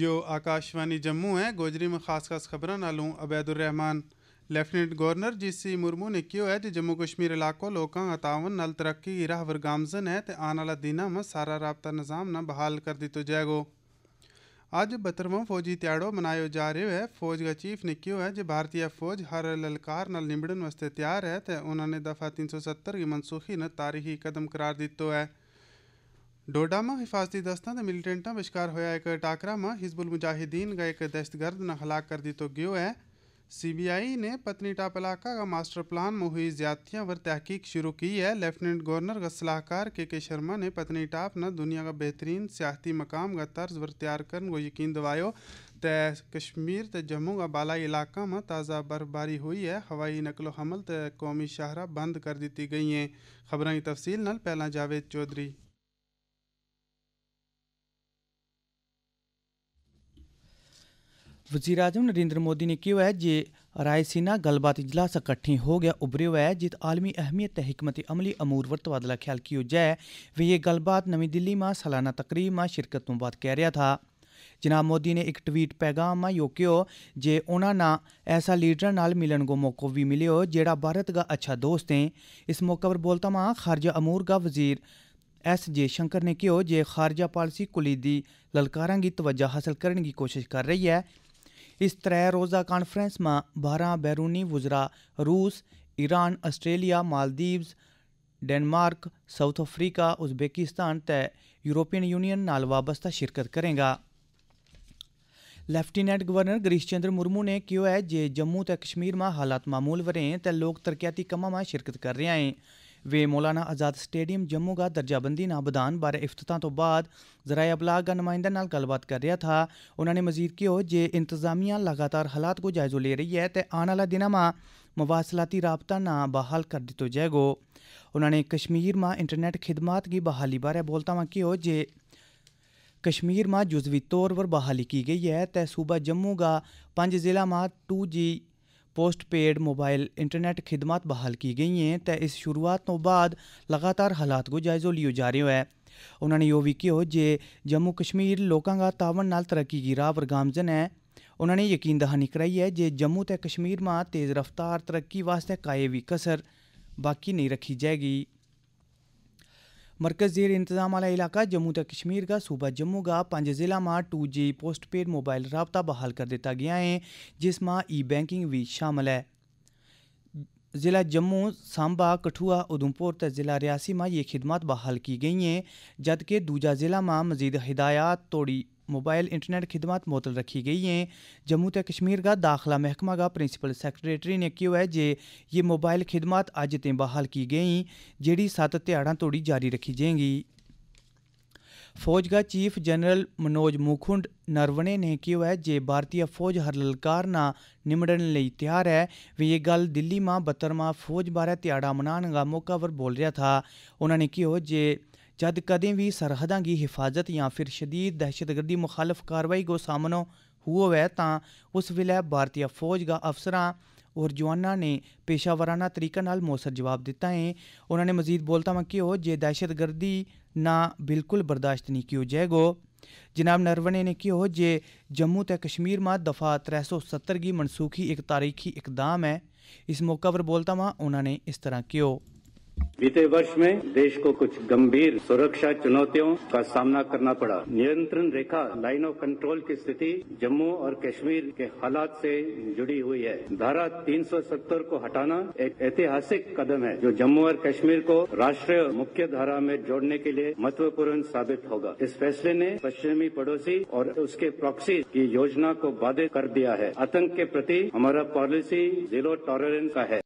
you Akashvani Jammu ہے گوجری میں خاص خاص نہ نالوں Obaid ur Rahman lieutenant governor G C Murmu نے کیا ہے کہ جموں کشمیر علاقوں لوکاں ہتاون ترقی کی راہ ورگامزن ہے ہے آن والا دنوں میں سارا رابطہ نظام نہ بحال کر دی جائے گو آج بترواں فوجی تیاڑو منایا جا رہے ہے فوج کا چیف نے کیا ہے کہ بھارتی فوج ہر للکار نبڑنے تیار ہے انہوں نے دفعہ تین سو ستر کی منسوخی نے تاریخی قدم قرار دیتو ہے ڈوڈا میں حفاظتی دستہ ملیٹینٹا بشکار ہویا ایک ٹاکر ماہ حزب المجاہدین کا ایک دہشت گرد نہ ہلاک کر دیت گیو ہے سی بی آئی نے پتنی ٹاپ علاقہ کا ماسٹر پلان مہی زیادتیاں ور تحقیق شروع کی ہے لیفٹنینٹ گورنر غلاحکار کے کے کے شرما نے پتنی ٹاپ نہ دنیا کا بہترین سیاحتی مقام كا طرز ور تیار کرن تيار یقین يقين تے کشمیر تے جموں کا بالا علاقہ ماہ تازہ برف باری ہوئی ہے ہوائی نقل و حمل تے قومی شاہراہ بند کر دیتی گئی ہیں خبراں تفصیل نل پہلا جاوید چودھری وزیر اعظم نریندر مودی نے ہے کیا رائے سینا گلبات اجلاس کٹھیے ہو گیا ابر ہوئے جت عالمی اہمیت حکمت عملی امور وادلہ خیال کیو جائے وہ یہ گل بات دلی میں سالانہ تقریب میں شرکت تو بعد کہہ رہا تھا جناب مودی نے ایک ٹویٹ پیغام یو جے انہوں نے ایسا لیڈر نال ملن کو موقع بھی ملو جیڑا بھارت کا اچھا دوست ہیں اس موقع پر بولتا ماں خارجہ امور کا وزیر ایس جے شنکر نے کہو خارجہ پالسی کلیدی للکاراں کی توجہ حاصل کرنے کی کوشش کر رہی ہے اس تر روزہ کانفرنس میں بارہ بیرونی وزرا روس Iran Australia Maldives Denmark South Africa Uzbekistan تے یورپین یونین نال وابستہ شرکت کرے گا لیفٹیننٹ گورنر گریش چندر مرمو نے کیا ہے جے جموں تے کشمیر میں حالات معمول ورے ہیں تے لوگ ترقیاتی میں شرکت کر رہے ہیں وے مولانا آزاد اسٹیڈیم جموں کا درجہ بندی نہ بداؤ بارے عفتہ تو بعد ذرائع ابلاغ کا نمائندہ نال گل بات کر رہا تھا انہوں نے مزید کہو کہ انتظامیہ لگاتار حالات کو جائزوں لے رہی ہے تو آنے والے دنوں میں مواصلاتی رابطہ نہ بحال کر دیو جائے گا نے کشمیر ماں انٹرنٹ خدمات کی بحالی بارے بولتا ہاں کہو جشمیر جزوی طور پر بحالی کی گئی ہے سوبہ جموں کا پانچ ضلع ماں two G post paid mobile internet ਖਿਦਮਤ ਬਹਾਲ ਕੀ ਗਈ ਹੈ ਤੇ ਇਸ ਸ਼ੁਰੂਆਤ ਤੋਂ ਬਾਅਦ ਲਗਾਤਾਰ ਹਾਲਾਤ ਕੋ ਜਾਇਜ਼ਾ ਲਿਓ ਜਾ ਰਿਹਾ ਹੈ ਉਹਨਾਂ ਨੇ ਇਹ ਵੀ ਕਿਹਾ ਜੇ ਜੰਮੂ ਕਸ਼ਮੀਰ ਲੋਕਾਂ ਦਾ ਤਾਵਨ ਨਾਲ ਤਰੱਕੀ ਦੀ ਰਾਹ ਵਰਗਾਮਜਨ ਹੈ ਉਹਨਾਂ ਨੇ ਯਕੀਨ ਦਹਾਨੀ ਕਰਾਈ ਹੈ ਜੇ ਜੰਮੂ ਤੇ ਕਸ਼ਮੀਰ ਮਾ ਤੇਜ਼ ਰਫ਼ਤਾਰ ਤਰੱਕੀ ਵਾਸਤੇ ਕਾਇਵੀ ਕਸਰ ਬਾਕੀ ਨਹੀਂ ਰੱਖੀ ਜਾਏਗੀ مرکز زیر انتظام والا علاقہ جموں تا کشمیر کا صوبہ جموں کا ضلع میں two G post paid mobile رابطہ بحال کر دیتا گیا ہے جس میں ای بینکنگ بھی شامل ہے ضلع جموں سامبا کٹھوا ادھمپور تا ضلع ریاسی یہ یہ خدمات بحال کی گئی ہیں جدکہ ضلع ض مزید ہدایات توڑی موبائل انٹرنیٹ خدمات معطل رکھی گئی ہیں جموں تے کشمیر کا داخلہ محکمہ کا پرنسپل سیکرٹری نے ہے جے یہ موبائل خدمات تے بحال کی گئی جڑی سات تہاڑاں توڑی جاری رکھی جائیں گی فوج کا چیف جنرل منوج موکھنڈ نرونے نے کیوں ہے جے بھارتی فوج ہر للکار نہ لئی تیار ہے وہ یہ گل دلی ماں بترماہ فوج بارے تیاڑا منانگا کا موقع پر بول رہا تھا انہوں نے کہو جے جد کدیں بھی سرحداں کی حفاظت یا پھر شدید دہشت گردی مخالف کاروائی کو سامنا ہوئے تا اس ویلے بھارتی فوج کا افسراں اور جوانوں نے پیشہ ورانہ طریقہ نال موثر جواب دیتا ہے انہوں نے مزید بولتا کہ وہ جے دہشت گردی بالکل برداشت نہیں کیوں جائے گو جناب نرونے نے کہو جے جموں تے کشمیر میں دفعہ تر سو ستر کی منسوخی ایک تاریخی اقدام ہے اس موقع پر بولتا ہوں انہوں نے اس طرح کیوں بیتے ورش میں دیش کو کچھ گمبھیر سرکشا چنوتیوں کا سامنا کرنا پڑا نیرنترن ریکھا لائن آف کنٹرول کی ستھی جموں اور کشمیر کے حالات سے جڑی ہوئی ہے دھارا تین سو ستر کو ہٹانا ایک ایتہاسک قدم ہے جو جموں اور کشمیر کو مکہ دھارا میں جوڑنے کے لیے مہتوپورن ثابت ہوگا اس فیصلے نے پشچمی پڑوسی اور اس کے پروکسی کی یوجنا کو بادے کر دیا ہے آتنک کے پرتی ہمارا پالیسی زیرو ٹالرنس کا ہے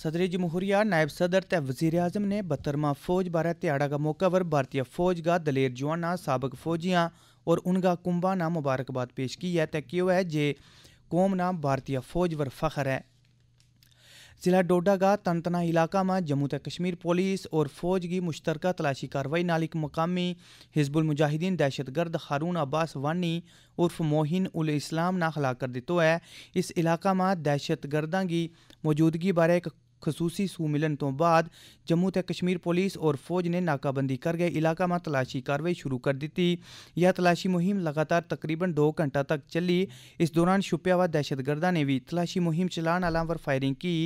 صدری جمہوریہ نائب صدر تے وزیر اعظم نے بترما فوج بارے تیاڑا کا موقع پر بھارتی فوج کا دلیر جوانا سابق فوجیاں اور ان کا کنبا نہ مبارکباد پیش کی ہے کیوں ہے جے قوم نام بھارتی فوج ور فخر ہے ضلع ڈوڈا کا تنتنا علاقہ میں جموں تے کشمیر پولیس اور فوج کی مشترکہ تلاشی کارروائی نال ایک مقامی حزب المجاہدین دہشت گرد ہارو عباس وانی عرف موہین الاسلام نہ ہلاک کر دیتو ہے اس علاقہ میں دہشت گرداں کی موجودگی بارے ایک خصوصی سو ملن تو بعد جموں کشمیر پولیس اور فوج نے ناکہ بندی کر کے علاقہ میں تلاشی کاروائی شروع کر یہ تلاشی مہم لگاتار تقریباً دو گھنٹہ تک چلی اس دوران چھپیا ہوا دہشت گردہ نے بھی تلاشی مہم چلان علام پر فائرنگ کی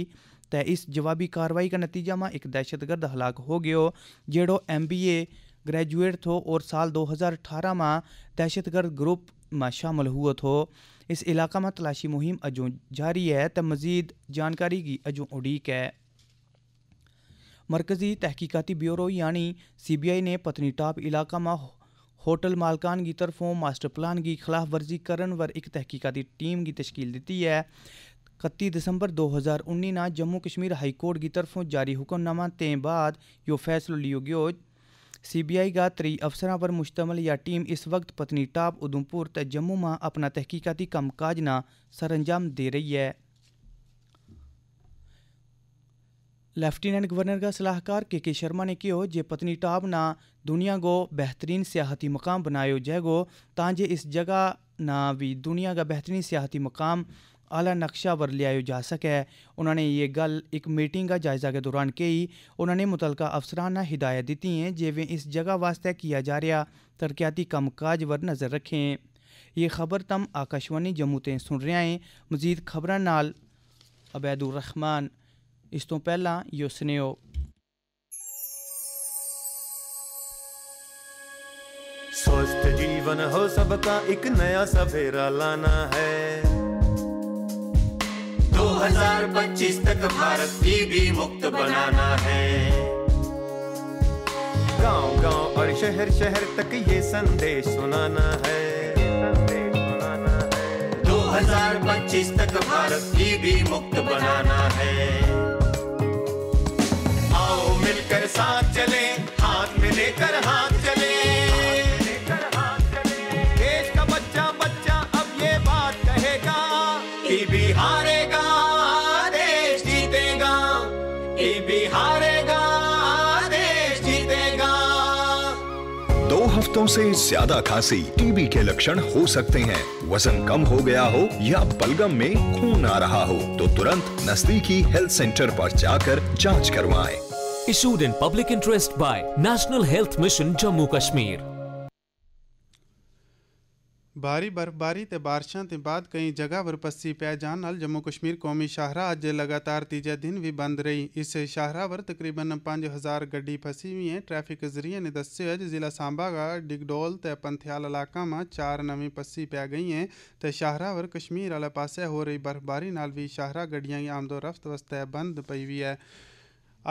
تے اس جوابی کاروائی کا نتیجہ میں ایک دہشت گرد ہلاک ہو گیا جیڑو ایم بی اے گریجویٹ اور سال دو ہزار اٹھارہ ماں دہشت گرد گروپ میں شامل ہوا تھو اس علاقہ میں تلاشی مہم اجوں جاری ہے تو مزید جانکاری کی اجوں اڈیک ہے مرکزی تحقیقاتی بیورو یعنی سی بی آئی نے پتنی ٹاپ علاقہ میں ہوٹل مالکان کی طرفوں ماسٹر پلان کی خلاف ورزی کرن ور ایک تحقیقاتی ٹیم کی تشکیل دیتی ہے کتی دسمبر دو ہزار انی نا جموں کشمیر ہائی کورٹ کی طرفوں جاری حکم نامہ بعد یہ لیو گیو سی بی آئی گا تری افسرا پر مشتمل یا ٹیم اس وقت پتنی ٹاپ ادھمپور جموں اپنا تحقیقاتی کام کاج نہ سر انجام دے رہی ہے لیفٹیننٹ گورنر کا صلاحکار کے کے کے شرما نے کہو جے پتنی ٹاپ دنیا کو بہترین سیاحتی مقام بنایا جائے جے اس جگہ نہ بھی دنیا کا بہترین سیاحتی مقام اعلیٰ نقشہ پر لیا جا سکے انہوں نے یہ گل ایک میٹنگ کا جائزہ کے دوران کہی انہوں نے متعلقہ افسران ہدایت دیتی ہیں جی اس جگہ واسطے کیا جا رہا ترقیاتی کم کاج ور نظر رکھیں یہ خبر تم آکاشوانی جموں سن رہے ہیں مزید نال عبید اس تو پہلا یو سنیو ہے ہزار پچیس تک بھارت کی بھی مکت بنانا ہے گاؤں گاؤں اور شہر شہر تک یہ سندیش سنانا ہے دو ہزار پچیس تک بھارت کی بھی مکت بنانا ہے آؤ مل کر ساتھ چلیں ہاتھ میں لے کر زیادہ خاصی ٹی بی کے لکشن ہو سکتے ہیں وزن کم ہو گیا ہو یا بلگم میں خون آ رہا ہو تو ترنت نزدیکی ہیلتھ سینٹر پر جا کر جانچ کروائے اس public interest by national health mission Jammu Kashmir بھاری برفباری سے بارشوں کے بعد کئی جگہ پر پسی پی جان جموں کشمیر قومی شاہرہ اج لگاتار تیجے دن بھی بند رہی اس شاہرہ پر تقریباً پانچ ہزار گی فسی ہوئی ہے ٹرافک ذریعے نے دس ہے کہ ضلع سامبا ڈگڈو پنتیال علاقوں میں چار نو پسی پی گئی ہے تو شاہراہ پر کشمیر والے پاسے ہو رہی برفباری نال بھی شاہراہ گڈیا کی آمد و رفت واسطے بند پی ہوئی ہے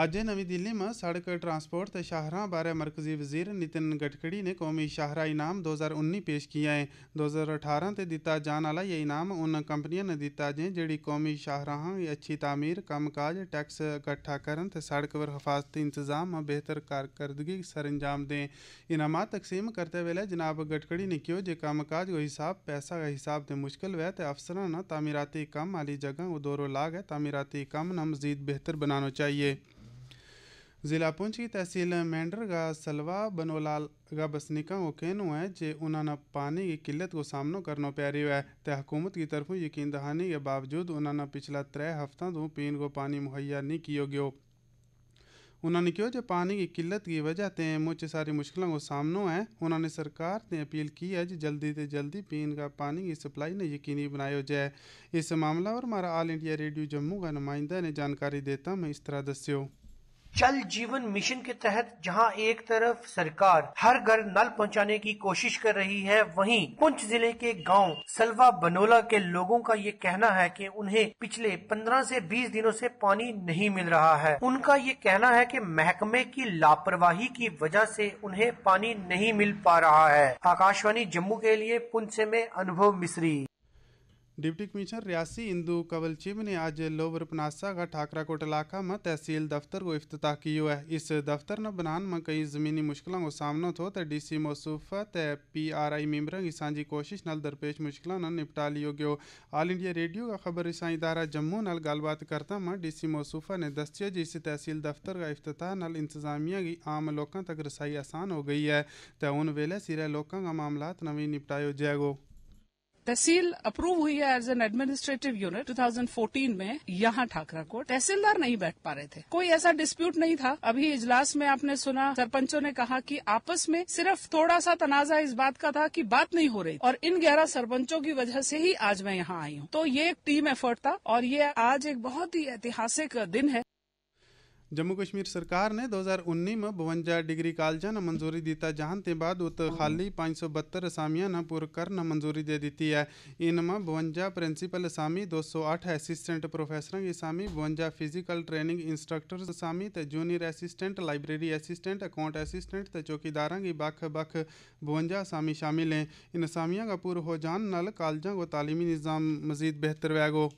اج نیلی میں سڑک ٹرانسپورٹ کے شاہراہ بارے مرکزی وزیر نتن گڈکری نے قومی شاہراہ انام دو ہزار انی پیش کیا ہے دو ہزار اٹھارہ سے دا جان والا یہ انم ان کمپنیاں نے دیں جہی قومی شاہراہ اچھی تعمیر کام کاج ٹیکس کٹھا کر سڑک پر حفاظتی انتظام بہتر کارکردگی سر انجام دیں اماں تقسیم کرتے وی جناب گڈکری نے کہو جو کام کاج کو حساب پیسہ کا حساب سے مشکل ہوئے تو افسران تعمیراتی کم والی جگہ اور دور و لا کے تعمیراتی کام ن مزید بہتر بنا چاہیے ضلع پونچھ کی تحصیل مینڈر مینڈرگا سلوا بنولاگا بسنکا کو کہنو ہے کہ انہوں نے پانی کی قلت کو سامنا کرنا پی رہی ہے تو حکومت کی طرف یقین دہانی کے باوجود انہوں نے پچھلا تر ہفتہ تو پین کو پانی مہیا نہیں کی ہوگی انہوں نے کہو کہ پانی کی قلت کی وجہ سے مچ ساری مشکلوں کو سامنا ہے انہوں نے سرکار نے اپیل کی ہے کہ جلدی تے جلدی پین کا پانی کی سپلائی نے یقینی ہو جائے اس معاملہ اور مارا آل انڈیا ریڈیو جموں کا نمائندہ نے جانکاری دیتا میں اس طرح دسو جل جیون مشن کے تحت جہاں ایک طرف سرکار ہر گھر نل پہنچانے کی کوشش کر رہی ہے وہیں پنچ ضلع کے گاؤں سلوا بنولا کے لوگوں کا یہ کہنا ہے کہ انہیں پچھلے پندرہ سے بیس دنوں سے پانی نہیں مل رہا ہے ان کا یہ کہنا ہے کہ محکمے کی لاپرواہی کی وجہ سے انہیں پانی نہیں مل پا رہا ہے آکاشوانی جمہو جموں کے لیے پنچ سے میں انبھو مصری ڈپٹی کمشنر ریاسی اندو کول چیب نے اج لوور پناسا کا کوٹ علاقہ میں تحصیل دفتر کو افتتاح کی ہوئے اس دفتر نے بنان میں کئی زمینی مشکلوں کو سامنا تھو تو ڈی سی موصوفہ تے پی آر آئی ممبروں کی سانجی کوشش نال درپیش مشکلوں نپٹا لیو گیو آل انڈیا ریڈیو کا خبر عیسائی ادارہ جموں نال گل بات کرتا میں ڈی سی موصوفہ نے دسیا جی اس تحصیل دفتر کا افتتاح انتظامیہ کی عام لوکوں تک رسائی آسان ہو گئی ہے تو ان ویلے سر لکاں کا معاملات نویں نپٹایا جائے گو تحصیل اپروو ہوئی ہے as an administrative unit two thousand fourteen میں یہاں ٹھاکرا کو تحصیلدار نہیں بیٹھ پا رہے تھے کوئی ایسا ڈسپیوٹ نہیں تھا ابھی اجلاس میں آپ نے سنا سرپنچوں نے کہا کہ آپس میں صرف تھوڑا سا تنازع اس بات کا تھا کہ بات نہیں ہو رہی اور ان گیارہ سرپنچوں کی وجہ سے ہی آج میں یہاں آئی ہوں تو یہ ایک ٹیم ایفرٹ تھا اور یہ آج ایک بہت ہی ایتہاسک دن ہے جموں کشمیر سرکار نے دو انی میں بونجا ڈگری کالجوں منظوری دیتا جہاں تے بعد ات خالی پانچ سو بہتر آسام پور کر منظوری دے دیتی ہے ان میں بونجہ پرنسیپل اسامی دو سو اٹھ اسسٹینٹ پروفیسر کی آسامی بونجہ فزیکل ٹریننگ اسامی تے general assistant library assistant account تے سے چوكیدارہ بھی بھ بونجا اسامی شامل ہیں ان اسامیاں کا پور ہو جان نال کالجوں کو تعلیمی نظام مزید بہتر بہ گو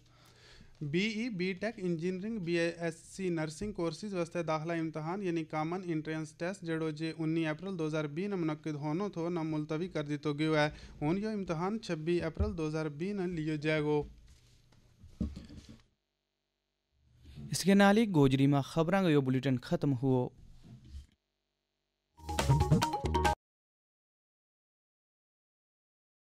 B E B tech engineering B S C nursing courses واسطے داخلہ امتحان یعنی کامن انٹرنس ٹیسٹ جڑو جے انی اپریل دو ہزار بی میں منعقد ہونو تھو نہ ملتوی کر دیتو گیو ہے ہون جو امتحان چھبی اپریل دو ہزار لیو جائے گو جائے کے نالی گوجری میں خبریں جو بلیٹن ختم ہو